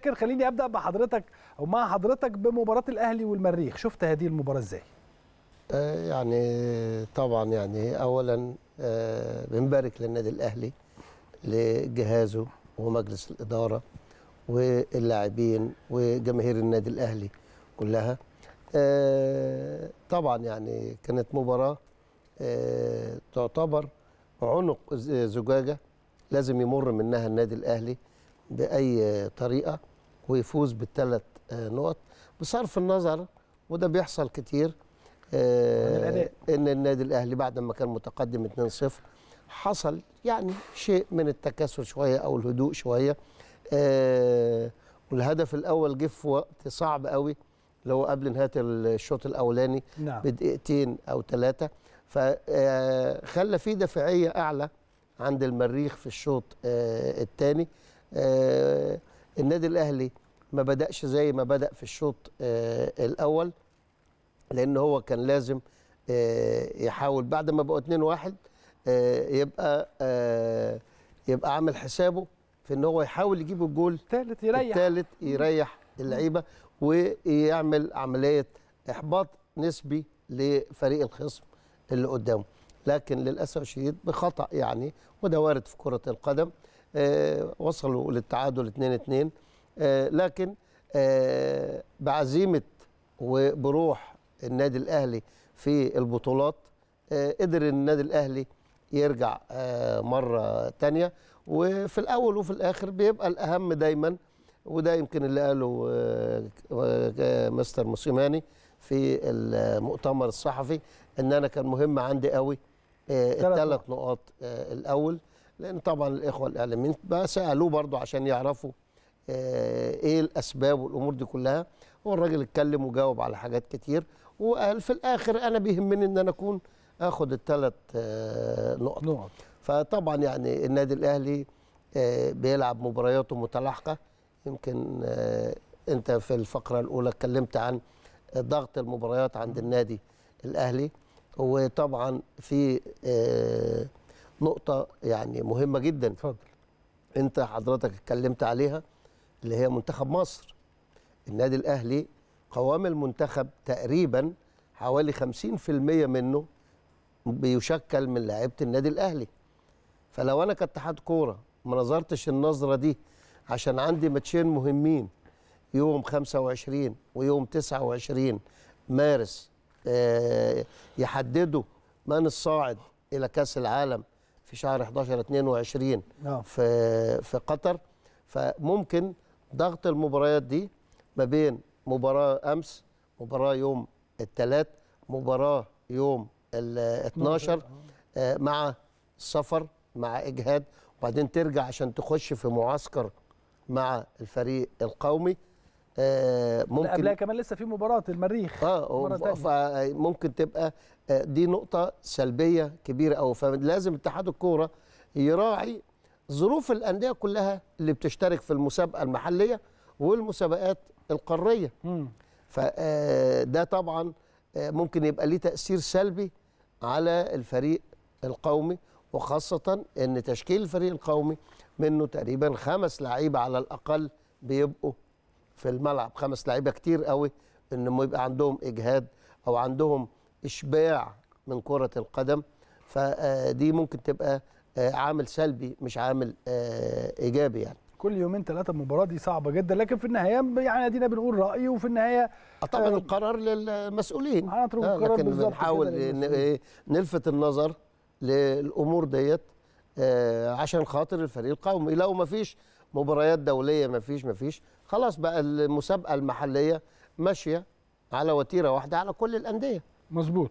لكن خليني ابدا بحضرتك او مع حضرتك بمباراه الاهلي والمريخ شفت هذه المباراه ازاي آه، يعني طبعا يعني اولا آه، بنبارك للنادي الاهلي لجهازه ومجلس الاداره واللاعبين وجماهير النادي الاهلي كلها آه، طبعا يعني كانت مباراه تعتبر عنق زجاجه لازم يمر منها النادي الاهلي باي طريقه ويفوز بالثلاث آه، نقط بصرف النظر وده بيحصل كتير آه، ان النادي الاهلي بعد ما كان متقدم 2-0 حصل يعني شيء من التكاسل شويه او الهدوء شويه آه، والهدف الاول جه في وقت صعب قوي اللي هو قبل نهايه الشوط الاولاني نعم. بدقيقتين او ثلاثه فخلى في دفاعيه اعلى عند المريخ في الشوط الثاني النادي الاهلي ما بداش زي ما بدا في الشوط آه، الاول لان هو كان لازم آه، يحاول بعد ما بقوا 2 1 آه، يبقى يبقى عامل حسابه في ان هو يحاول يجيب الجول الثالث يريح الثالث يريح اللعيبه ويعمل عمليه احباط نسبي لفريق الخصم اللي قدامه لكن للاسف الشديد بخطا يعني وده وارد في كره القدم آه، وصلوا للتعادل 2-2 آه، لكن آه، بعزيمه وبروح النادي الاهلي في البطولات قدر النادي الاهلي يرجع مره تانية وفي الاول وفي الاخر بيبقى الاهم دايما وده يمكن اللي قاله مستر موسيماني في المؤتمر الصحفي ان انا كان مهم عندي قوي الثلاث نقاط الاول لان طبعا الاخوه الاعلاميين بقى سالوه برضه عشان يعرفوا آه، ايه الاسباب والامور دي كلها هو الراجل اتكلم وجاوب على حاجات كتير وقال في الاخر انا بيهمني ان انا اكون اخد الثلاث آه، نقط نقط فطبعا يعني النادي الاهلي آه، بيلعب مبارياته متلاحقه يمكن انت في الفقره الاولى اتكلمت عن ضغط المباريات عند النادي الاهلي وطبعا في نقطه يعني مهمه جدا اتفضل انت حضرتك اتكلمت عليها اللي هي منتخب مصر النادي الاهلي قوام المنتخب تقريبا حوالي 50% منه بيشكل من لعيبه النادي الاهلي فلو انا كاتحاد كوره ما نظرتش النظره دي عشان عندي ماتشين مهمين يوم 25 ويوم 29 مارس آه، يحددوا من الصاعد الى كاس العالم في شهر 11 22 نعم. في في قطر فممكن ضغط المباريات دي ما بين مباراه امس مباراه يوم الثلاث مباراه يوم ال 12 نعم. آه، مع سفر مع اجهاد وبعدين ترجع عشان تخش في معسكر مع الفريق القومي آه، ممكن قبلها كمان لسه في مباراه المريخ اه مباراة فممكن تبقى آه، دي نقطه سلبيه كبيره قوي فلازم اتحاد الكوره يراعي ظروف الانديه كلها اللي بتشترك في المسابقه المحليه والمسابقات القاريه فده آه، طبعا ممكن يبقى ليه تاثير سلبي على الفريق القومي وخاصه ان تشكيل الفريق القومي منه تقريبا خمس لعيبه على الاقل بيبقوا في الملعب خمس لعيبه كتير قوي ان يبقى عندهم اجهاد او عندهم اشباع من كره القدم فدي آه، ممكن تبقى آه، عامل سلبي مش عامل آه، ايجابي يعني كل يومين ثلاثه المباراه دي صعبه جدا لكن في النهايه يعني ادينا بنقول راي وفي النهايه طبعا آه القرار للمسؤولين القرار لكن بنحاول إيه، نلفت النظر للامور ديت آه عشان خاطر الفريق القومي لو ما فيش مباريات دوليه ما فيش ما فيش خلاص بقى المسابقه المحليه ماشيه على وتيره واحده على كل الانديه مظبوط